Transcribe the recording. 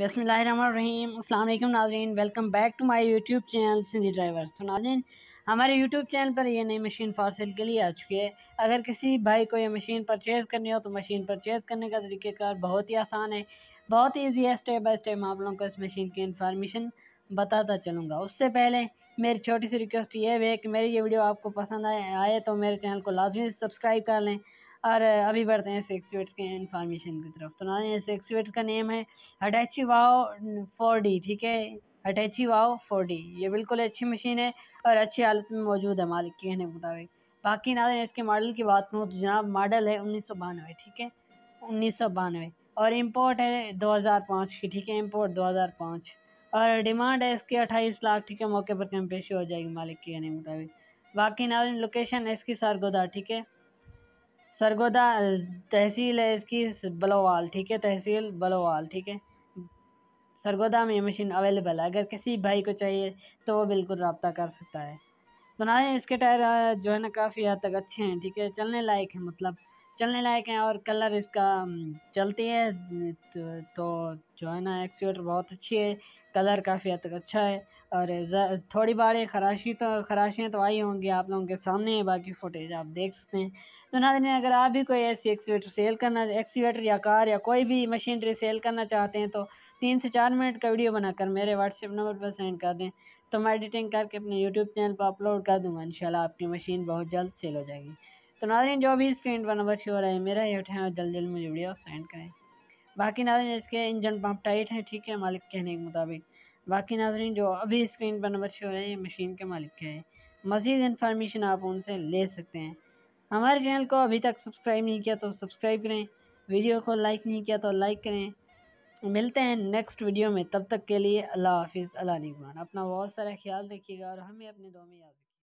बसमीम अल्लाम नाजरीन welcome back to my YouTube channel Sindhi driver तो नाजरीन हमारे यूट्यूब चैनल पर ये नई मशीन फॉर सेल के लिए आ चुकी है अगर किसी भाई को ये मशीन परचेज़ करनी हो तो मशीन परचेज़ करने का तरीक़ेकार बहुत ही आसान है बहुत ही ईजी है स्टेप बाई स्टेप आप लोगों को इस मशीन की इन्फॉर्मेशन बताता चलूँगा उससे पहले मेरी छोटी सी रिक्वेस्ट ये है कि मेरी ये वीडियो आपको पसंद आए आए तो मेरे चैनल को लाजमी सब्सक्राइब कर लें और अभी बढ़ते हैं सेक्सुएट के इंफॉर्मेशन की तरफ तो ना सेक्सुएट का नेम है अटैची वाओ फोर डी ठीक है अटैची वाओ फोर डी ये बिल्कुल अच्छी मशीन है और अच्छी हालत में मौजूद है मालिक के कहने के मुताबिक बाकी नाजन इसके मॉडल की बात करूँ तो जनाब मॉडल है उन्नीस सौ बानवे ठीक है उन्नीस सौ बानवे और इम्पोर्ट है दो हज़ार पाँच की ठीक है इम्पोर्ट दो हज़ार पाँच और डिमांड है इसकी अट्ठाईस लाख ठीक है मौके पर कम पेशी हो जाएगी मालिक के कहने के मुताबिक बाकी नाजन लोकेशन है इसकी सरगोदा ठीक है सरगोदा तहसील है इसकी बलोवाल ठीक है तहसील बलोवाल ठीक है सरगोदा में ये मशीन अवेलेबल है अगर किसी भाई को चाहिए तो वो बिल्कुल रबता कर सकता है तो ना इसके टायर जो है ना काफ़ी हद तक अच्छे हैं ठीक है चलने लायक हैं मतलब चलने लायक हैं और कलर इसका चलती है तो, तो जो है ना एक्सीटर बहुत अच्छी है कलर काफ़ी हद तक अच्छा है और थोड़ी बार खराशी तो खराशियाँ तो आई होंगी आप लोगों के सामने बाकी फुटेज आप देख सकते हैं तो नादरीन अगर आप भी कोई ऐसी एक्सीटर सेल करना एक्सीटर या कार या कोई भी मशीनरी सेल करना चाहते हैं तो तीन से चार मिनट का वीडियो बनाकर मेरे व्हाट्सएप नंबर पर सेंड कर दें तो मैं एडिटिंग करके अपने यूट्यूब चैनल पर अपलोड कर दूँगा इन आपकी मशीन बहुत जल्द सेल हो जाएगी तो नाजरीन जो भी स्क्रीन पर नंबर शो रहा है मेरा ये उठाएँ और जल्द जल्द मुझे वीडियो सेंड करें बाकी नाजरीन इसके इंजन पंप टाइट हैं ठीक है मालिक कहने के मुताबिक बाकी नाजरीन जो अभी स्क्रीन पर नंबर शो रहा है ये मशीन के मालिक के हैं मज़ीद इन्फॉर्मेशन आप उनसे ले सकते हैं हमारे चैनल को अभी तक सब्सक्राइब नहीं किया तो सब्सक्राइब करें वीडियो को लाइक नहीं किया तो लाइक करें मिलते हैं नेक्स्ट वीडियो में तब तक के लिए अल्लाह हाफिज़ अल्लाह निगमान अपना बहुत सारा ख्याल रखिएगा और हमें अपने दो में याद